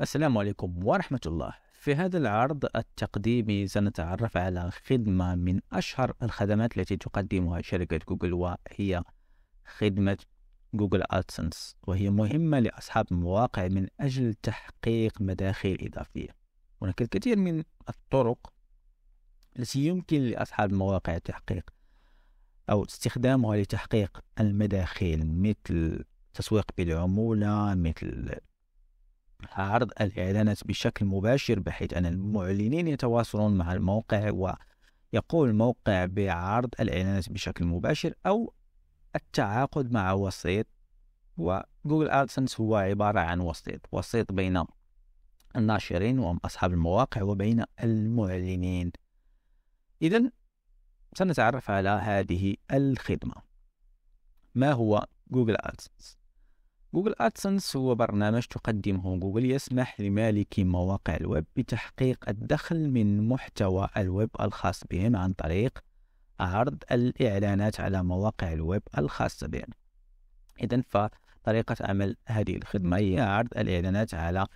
السلام عليكم ورحمة الله في هذا العرض التقديمي سنتعرف على خدمة من أشهر الخدمات التي تقدمها شركة جوجل وهي خدمة جوجل أدسنس وهي مهمة لأصحاب المواقع من أجل تحقيق مداخل إضافية هناك الكثير من الطرق التي يمكن لأصحاب المواقع تحقيق أو استخدامها لتحقيق المداخل مثل تسويق بالعمولة مثل عرض الإعلانات بشكل مباشر بحيث أن المعلنين يتواصلون مع الموقع ويقوم الموقع بعرض الإعلانات بشكل مباشر أو التعاقد مع وسيط وجوجل أدسنس هو عبارة عن وسيط وسيط بين الناشرين وهم أصحاب المواقع وبين المعلنين إذا سنتعرف على هذه الخدمة ما هو جوجل أدسنس جوجل أدسنس هو برنامج تقدمه جوجل يسمح لمالكي مواقع الويب بتحقيق الدخل من محتوى الويب الخاص بهم عن طريق عرض الإعلانات على مواقع الويب الخاصة بهم إذا فطريقة عمل هذه الخدمة هي عرض الإعلانات على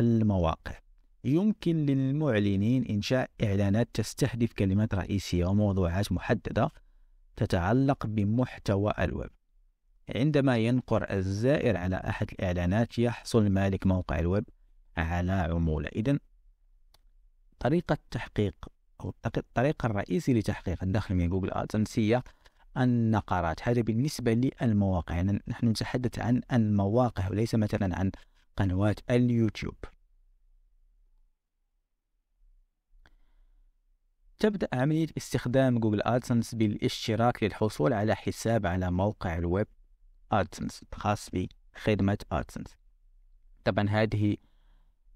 المواقع يمكن للمعلنين إنشاء إعلانات تستهدف كلمات رئيسية وموضوعات محددة تتعلق بمحتوى الويب عندما ينقر الزائر على أحد الإعلانات يحصل مالك موقع الويب على عمولة إذا طريقة التحقيق أو الطريقة الرئيسية لتحقيق الدخل من جوجل أدسنس هي النقرات هذا بالنسبة للمواقع يعني نحن نتحدث عن المواقع وليس مثلا عن قنوات اليوتيوب تبدأ عملية استخدام جوجل أدسنس بالاشتراك للحصول على حساب على موقع الويب ادسنس الخاص بخدمة ادسنس طبعا هذه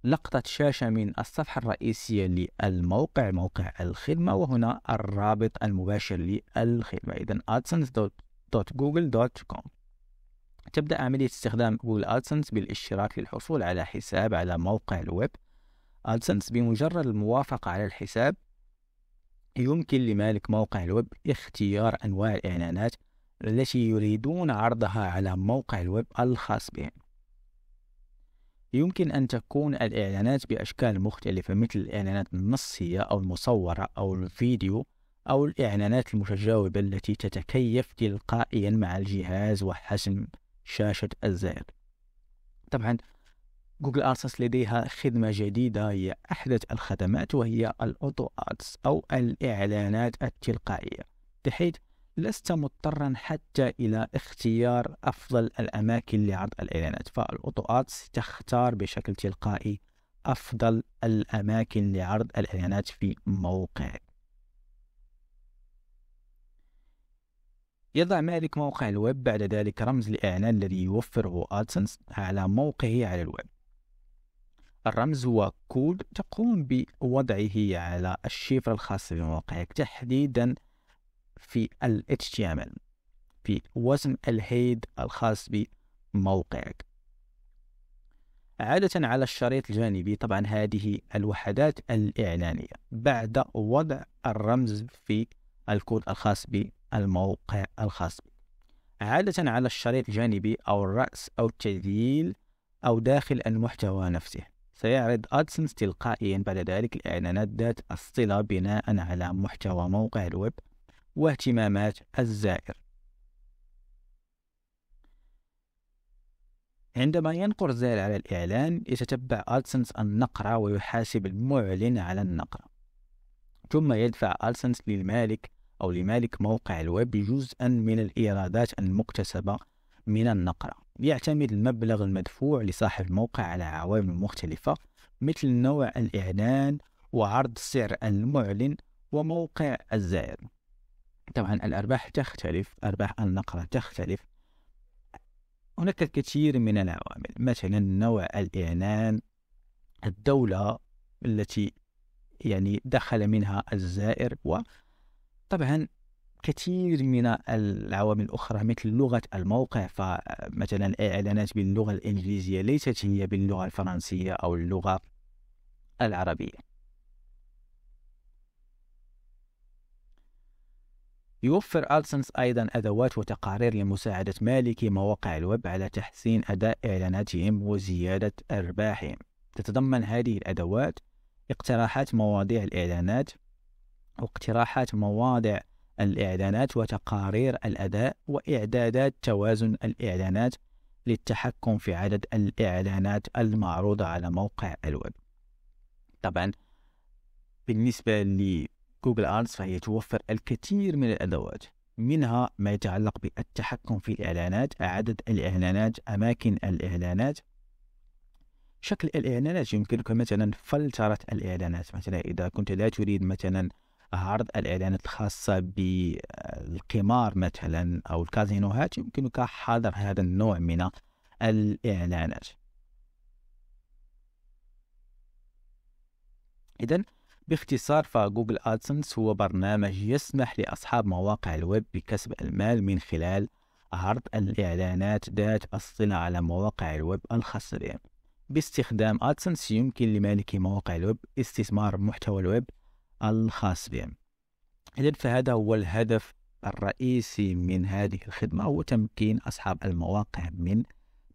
لقطة شاشة من الصفحة الرئيسية للموقع موقع الخدمة وهنا الرابط المباشر للخدمة إذا adsense.google.com تبدأ عملية استخدام جوجل ادسنس بالاشتراك للحصول على حساب على موقع الويب ادسنس بمجرد الموافقة على الحساب يمكن لمالك موقع الويب اختيار أنواع الإعلانات التي يريدون عرضها على موقع الويب الخاص بهم يمكن أن تكون الإعلانات بأشكال مختلفة مثل الإعلانات النصية أو المصورة أو الفيديو أو الإعلانات المتجاوبة التي تتكيف تلقائيا مع الجهاز وحسم شاشة الزائر طبعا جوجل أرسس لديها خدمة جديدة هي أحدث الخدمات وهي الأوتو أدز أو الإعلانات التلقائية بحيث لست مضطرا حتى إلى اختيار أفضل الأماكن لعرض الإعلانات فالأطوات تختار بشكل تلقائي أفضل الأماكن لعرض الإعلانات في موقعك يضع مالك موقع الويب بعد ذلك رمز الإعلان الذي يوفره أدسنس على موقعه على الويب الرمز هو كود تقوم بوضعه على الشفرة الخاصة بموقعك تحديدا في ال HTML في وزن الهيد الخاص بموقعك عادة على الشريط الجانبي طبعا هذه الوحدات الإعلانية بعد وضع الرمز في الكود الخاص بالموقع الخاص بي. عادة على الشريط الجانبي أو الرأس أو التذييل أو داخل المحتوى نفسه سيعرض أدسنس تلقائيا بعد ذلك الإعلانات ذات الصلة بناء على محتوى موقع الويب واهتمامات الزائر عندما ينقر الزائر على الإعلان يتتبع أدسنس النقرة ويحاسب المعلن على النقرة ثم يدفع أدسنس للمالك أو لمالك موقع الويب جزءا من الإيرادات المكتسبة من النقرة يعتمد المبلغ المدفوع لصاحب الموقع على عوامل مختلفة مثل نوع الإعلان وعرض سعر المعلن وموقع الزائر طبعا الأرباح تختلف أرباح النقرة تختلف هناك الكثير من العوامل مثلا نوع الإعلان الدولة التي يعني دخل منها الزائر وطبعا كثير من العوامل الأخرى مثل لغة الموقع فمثلا الإعلانات باللغة الإنجليزية ليست هي باللغة الفرنسية أو اللغة العربية يوفر ألسنس أيضا أدوات وتقارير لمساعدة مالكي مواقع الويب على تحسين أداء إعلاناتهم وزيادة أرباحهم تتضمن هذه الأدوات اقتراحات مواضيع الإعلانات واقتراحات مواضع الإعلانات وتقارير الأداء وإعدادات توازن الإعلانات للتحكم في عدد الإعلانات المعروضة على موقع الويب طبعا بالنسبة لي جوجل ادز فهي توفر الكثير من الادوات منها ما يتعلق بالتحكم في الاعلانات عدد الاعلانات اماكن الاعلانات شكل الاعلانات يمكنك مثلا فلترة الاعلانات مثلا اذا كنت لا تريد مثلا عرض الاعلانات الخاصة بالقمار مثلا او الكازينوهات يمكنك حظر هذا النوع من الاعلانات اذا باختصار فجوجل ادسنس هو برنامج يسمح لاصحاب مواقع الويب بكسب المال من خلال عرض الاعلانات ذات الصله على مواقع الويب الخاصه بهم باستخدام ادسنس يمكن لمالكي مواقع الويب استثمار محتوى الويب الخاص بهم إذا فهذا هو الهدف الرئيسي من هذه الخدمة هو تمكين أصحاب المواقع من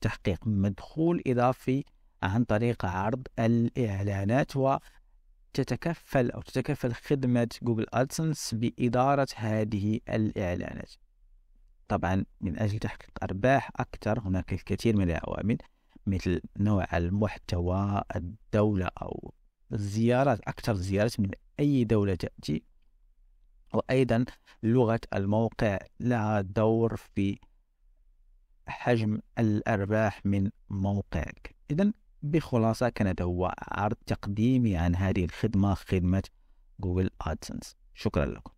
تحقيق مدخول إضافي عن طريق عرض الإعلانات تتكفل أو تتكفل خدمة جوجل أدسنس بإدارة هذه الإعلانات طبعا من أجل تحقيق أرباح أكثر هناك الكثير من العوامل مثل نوع المحتوى الدولة أو الزيارات أكثر زيارات من أي دولة تأتي وأيضا لغة الموقع لها دور في حجم الأرباح من موقعك إذا بخلاصة كانت هو عرض تقديمي عن هذه الخدمة خدمة جوجل ادسنس شكرا لكم